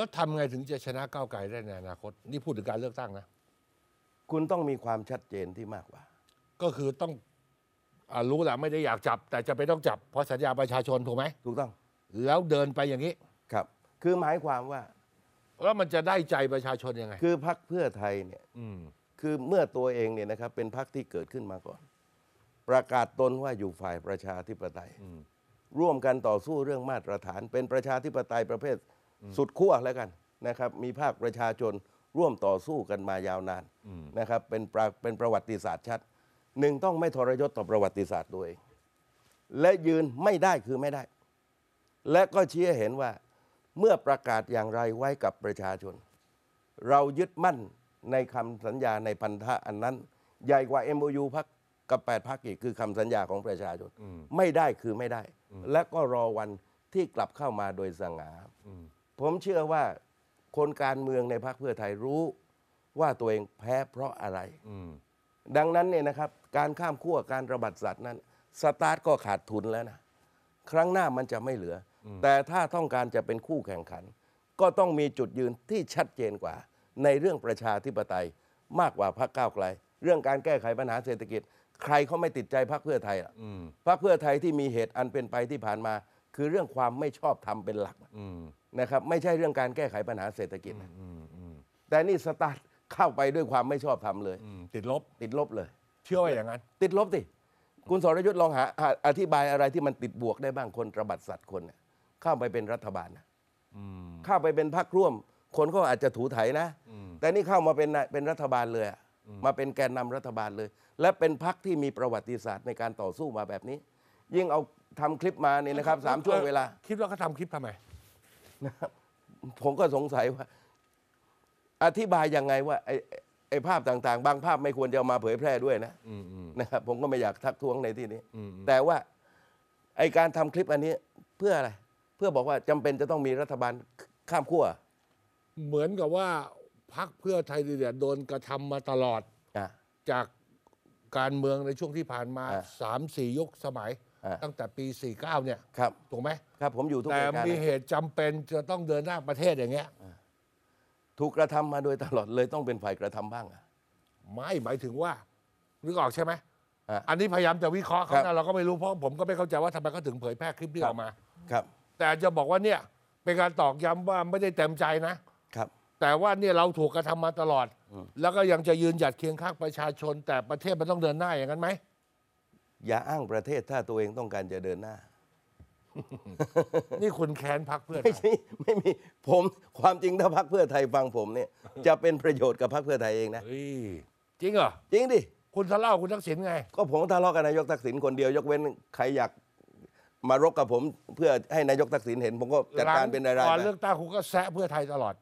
แล้วทำไงถึงจะชนะก้าวไกลได้ในอนาคตนี่พูดถึงการเลือกตั้งนะคุณต้องมีความชัดเจนที่มากกว่า ก็คือต้องอรู้แหละไม่ได้อยากจับ แต่จะไปต้องจับ เพราะสัญญาประชาชนถูกไหมถูกต้อง แล้วเดินไปอย่างนี้ ครับ คือหมายความว่าแล้วมันจะได้ใจประชาชนยังไง คือพักเพื่อไทยเนี่ย อืมคือเมื่อตัวเองเนี่ยนะครับ เป็นพักที่เกิดขึ้นมาก่อน ประกาศตนว่าอยู่ฝ่ายประชาธิปไตยร่วมกันต่อสู้เรื่องมาตรฐาน เป็นประชาธิปไตยประเภทสุดขั้วแล้วกันนะครับ มีภาคประชาชนร่วมต่อสู้กันมายาวนานนะครับเป็นปเป็นประวัติศาสตร์ชัดหนึ่งต้องไม่ทรยศต่อประวัติศาสตร์ตัวเองและยืนไม่ได้คือไม่ได้ และก็ชี้เห็นว่าเมื่อประกาศอย่างไรไว้กับประชาชน เรายึดมั่นในคำสัญญาในพันธะอันนั้น ใหญ่กว่า MOU พักกับ8พักอีกคือคำสัญญาของประชาชนไม่ได้คือไม่ได้ และก็รอวันที่กลับเข้ามาโดยสง่าผมเชื่อว่าคนการเมืองในพรรคเพื่อไทยรู้ว่าตัวเองแพ้เพราะอะไร ดังนั้นเนี่ยนะครับ การข้ามขั้วการระบาดสัตว์นั้น สตาร์ทก็ขาดทุนแล้วนะ ครั้งหน้ามันจะไม่เหลือ แต่ถ้าต้องการจะเป็นคู่แข่งขัน ก็ต้องมีจุดยืนที่ชัดเจนกว่า ในเรื่องประชาธิปไตยมากกว่าพรรคก้าวไกลเรื่องการแก้ไขปัญหาเศรษฐกิจ ใครเขาไม่ติดใจพรรคเพื่อไทยพรรคเพื่อไทยที่มีเหตุอันเป็นไปที่ผ่านมาคือเรื่องความไม่ชอบทำเป็นหลักนะครับ ไม่ใช่เรื่องการแก้ไขปัญหาเศรษฐกิจ แต่นี่สตาร์ทเข้าไปด้วยความไม่ชอบทำเลย ติดลบ ติดลบเลย เชื่อว่าอย่างนั้นติดลบสิคุณสรยุทธ์ลองหาอธิบายอะไรที่มันติดบวกได้บ้างคนระบัดสัตว์คนเข้าไปเป็นรัฐบาลนะเข้าไปเป็นพรรคร่วม คนก็อาจจะถูไถนะ แต่นี่เข้ามาเป็นเป็นรัฐบาลเลยมาเป็นแกนนำรัฐบาลเลย และเป็นพรรคที่มีประวัติศาสตร์ในการต่อสู้มาแบบนี้ ยิ่งเอาทำคลิปมาเนี่ยนะครับสามช่วงเวลา คิดว่าเขาทำคลิปทำไมนะครับผมก็สงสัยว่า อธิบายยังไงว่าไอ้ไอภาพต่างๆ บางภาพไม่ควรจะามาเผยแพร่ด้วยนะนะครับ ผมก็ไม่อยากทักท้วงในที่นี้ แต่ว่าไอการทำคลิปอันนี้เพื่ออะไร เพื่อบอกว่าจำเป็นจะต้องมีรัฐบาลข้ามขั้วเหมือนกับว่าพักเพื่อไทยเนี่ยโดนกระทำมาตลอดอจากการเมืองในช่วงที่ผ่านมาสามสี่ยกสมัยตั้งแต่ปี 49 เนี่ยครับถูกไหมครับ ผมอยู่ทุกแต่รายแต่มีเหตุจำเป็น จะต้องเดินหน้าประเทศอย่างเงี้ยถูกกระทำมาโดยตลอดเลยต้องเป็นฝ่ายกระทำบ้างอะไม่หมายถึงว่านึกออกใช่ไหมอันนี้พยายามจะวิเคราะห์เขานะเราก็ไม่รู้เพราะผมก็ไม่เข้าใจว่าทำไมเขาถึงเผยแพร่คลิปนี้ออกมาครับแต่จะบอกว่าเนี่ยเป็นการตอกย้ำว่าไม่ได้เต็มใจนะครับ แต่ว่าเนี่ยเราถูกกระทำมาตลอด แล้วก็ยังจะยืนหยัดเคียงข้างประชาชนแต่ประเทศมันต้องเดินหน้าอย่างนั้นไหมอย่าอ้างประเทศถ้าตัวเองต้องการจะเดินหน้า นี่คุณแค้นพักเพื่อไทไม่ใช่ไม่มีผมความจริงถ้าพักเพื่อไทยฟังผมเนี่ยจะเป็นประโยชน์กับพักเพื่อไทยเองนะจริงเหรอจริงดิคุณทะเล่าคุณทักษิณไง ก็ผมทะเลาะกับนายกทักษิณคนเดียว ยกเว้นใครอยากมารบกับผมเพื่อให้นายกทักษิณเห็น ผมก็จัดการเป็นรายๆก่อนเลือกตั้งคุณก็แซะเพื่อไทยตลอด